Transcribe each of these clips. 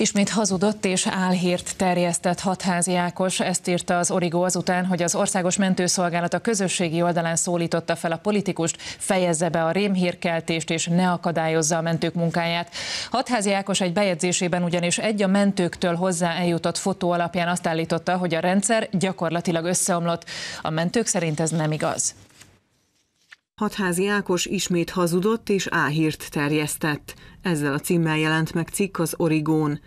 Ismét hazudott és álhírt terjesztett hatházi Ákos, ezt írta az Origo azután, hogy az Országos Mentőszolgálat a közösségi oldalán szólította fel a politikust, fejezze be a rémhírkeltést és ne akadályozza a mentők munkáját. Hatházi Ákos egy bejegyzésében ugyanis egy a mentőktől hozzá eljutott fotó alapján azt állította, hogy a rendszer gyakorlatilag összeomlott. A mentők szerint ez nem igaz. Hatházi Ákos ismét hazudott és áhírt terjesztett. Ezzel a címmel jelent meg cikk az Origón.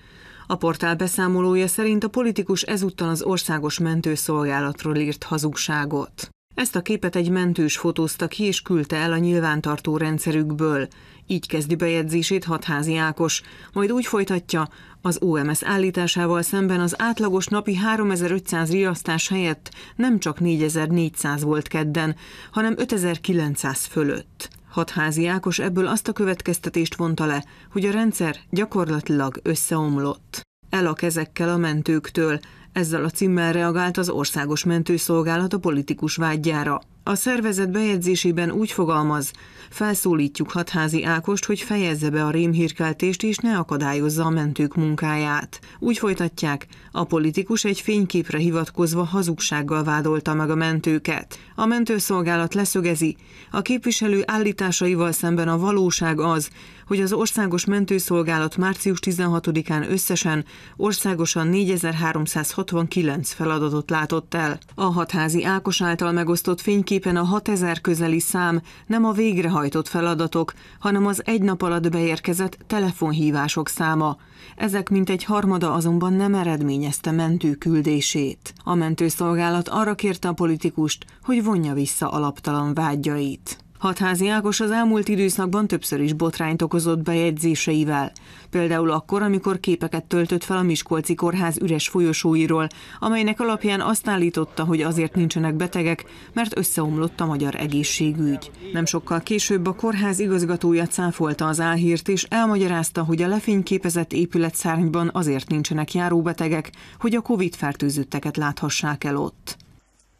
A portál beszámolója szerint a politikus ezúttal az országos mentőszolgálatról írt hazugságot. Ezt a képet egy mentős fotózta ki és küldte el a nyilvántartó rendszerükből. Így kezdi bejegyzését Hatházi Ákos, majd úgy folytatja, az OMS állításával szemben az átlagos napi 3500 riasztás helyett nem csak 4400 volt kedden, hanem 5900 fölött. Hatházi Ákos ebből azt a következtetést vonta le, hogy a rendszer gyakorlatilag összeomlott. El a kezekkel a mentőktől, ezzel a címmel reagált az Országos Mentőszolgálat a politikus vágyjára. A szervezet bejegyzésében úgy fogalmaz, felszólítjuk Hatházi Ákost, hogy fejezze be a rémhírkeltést és ne akadályozza a mentők munkáját. Úgy folytatják, a politikus egy fényképre hivatkozva hazugsággal vádolta meg a mentőket. A mentőszolgálat leszögezi, a képviselő állításaival szemben a valóság az, hogy az Országos Mentőszolgálat március 16-án összesen országosan 4369 feladatot látott el. A hatházi Ákos által megosztott fénykép Tulajdonképpen a 6000 közeli szám nem a végrehajtott feladatok, hanem az egy nap alatt beérkezett telefonhívások száma. Ezek mintegy harmada azonban nem eredményezte mentő küldését. A mentőszolgálat arra kérte a politikust, hogy vonja vissza alaptalan vágyait. Hatházi Ákos az elmúlt időszakban többször is botrányt okozott bejegyzéseivel. Például akkor, amikor képeket töltött fel a Miskolci Kórház üres folyosóiról, amelynek alapján azt állította, hogy azért nincsenek betegek, mert összeomlott a magyar egészségügy. Nem sokkal később a kórház igazgatója cáfolta az álhírt, és elmagyarázta, hogy a lefényképezett épület szárnyban azért nincsenek járóbetegek, hogy a COVID-fertőzötteket láthassák el ott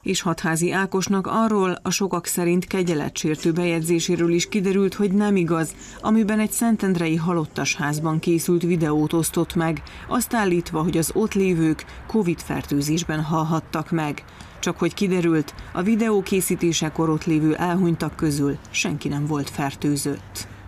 és hatházi Ákosnak arról a sokak szerint kegyeletsértő bejegyzéséről is kiderült, hogy nem igaz, amiben egy szentendrei halottas házban készült videót osztott meg, azt állítva, hogy az ott lévők COVID-fertőzésben halhattak meg. Csak hogy kiderült, a videó készítésekor ott lévő elhunytak közül senki nem volt fertőzött.